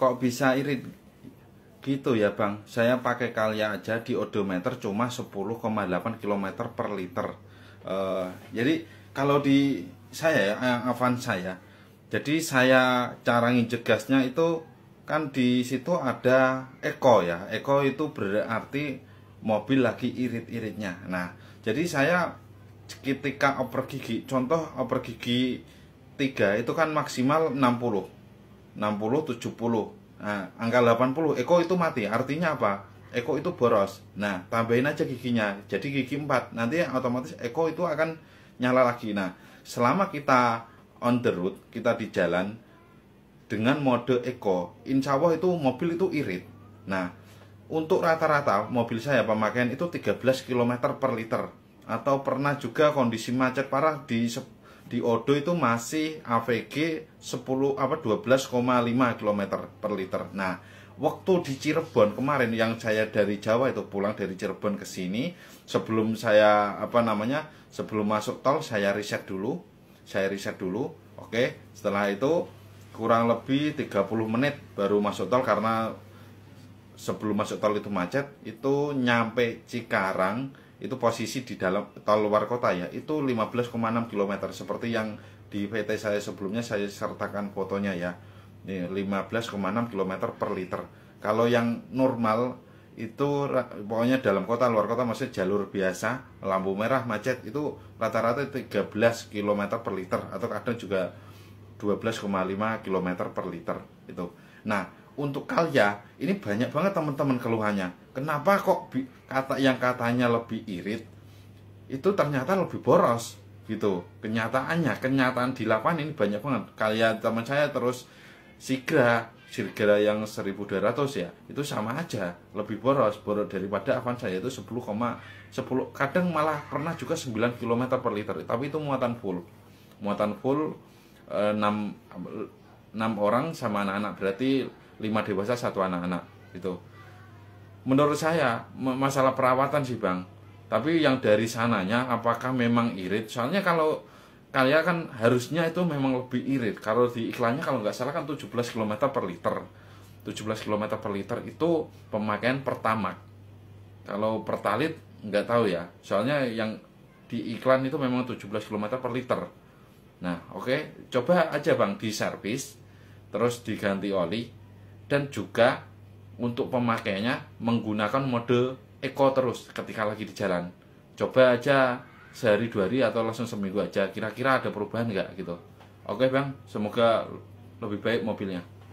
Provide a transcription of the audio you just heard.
kok bisa irit gitu ya bang saya pakai kalia aja di odometer cuma 10,8 km per liter uh, jadi kalau di saya ya eh, avan saya jadi saya cara nginjek gasnya itu kan di situ ada eko ya eko itu berarti mobil lagi irit-iritnya nah jadi saya ketika oper gigi contoh oper gigi 3 itu kan maksimal 60 60, 70 nah, angka 80 Eko itu mati artinya apa? Eko itu boros nah tambahin aja giginya jadi gigi 4 nanti otomatis Eko itu akan nyala lagi nah selama kita on the road kita di jalan dengan mode Eko insya Allah itu mobil itu irit nah untuk rata-rata mobil saya pemakaian itu 13 km per liter atau pernah juga kondisi macet parah di di Odo itu masih AVG 10 apa 12,5 km per liter. Nah, waktu di Cirebon kemarin yang saya dari Jawa itu pulang dari Cirebon ke sini, sebelum saya apa namanya? sebelum masuk tol saya riset dulu. Saya riset dulu. Oke, setelah itu kurang lebih 30 menit baru masuk tol karena sebelum masuk tol itu macet, itu nyampe Cikarang itu posisi di dalam tol luar kota ya itu 15,6 km seperti yang di PT saya sebelumnya saya sertakan fotonya ya ini 15,6 km per liter kalau yang normal itu pokoknya dalam kota luar kota maksudnya jalur biasa lampu merah macet itu rata-rata 13 km per liter atau kadang juga 12,5 km per liter itu nah untuk karya ini banyak banget teman-teman keluhannya. Kenapa kok kata yang katanya lebih irit itu ternyata lebih boros gitu. Kenyataannya, kenyataan di lapangan ini banyak banget. Karya teman saya terus Sigra, Sigra yang 1200 ya, itu sama aja, lebih boros, boros daripada Avanza ya, itu 10, 10 kadang malah pernah juga 9 km per liter, tapi itu muatan full. Muatan full 6 eh, 6 orang sama anak-anak berarti lima dewasa satu anak-anak itu menurut saya masalah perawatan sih bang tapi yang dari sananya apakah memang irit soalnya kalau kalian kan harusnya itu memang lebih irit kalau di iklannya kalau nggak salah kan 17 km per liter 17 km per liter itu pemakaian pertama kalau pertalit nggak tahu ya soalnya yang di iklan itu memang 17 km per liter nah oke okay. coba aja bang di servis terus diganti oli dan juga untuk pemakaiannya menggunakan mode eco terus ketika lagi di jalan coba aja sehari dua hari atau langsung seminggu aja kira-kira ada perubahan nggak gitu oke bang semoga lebih baik mobilnya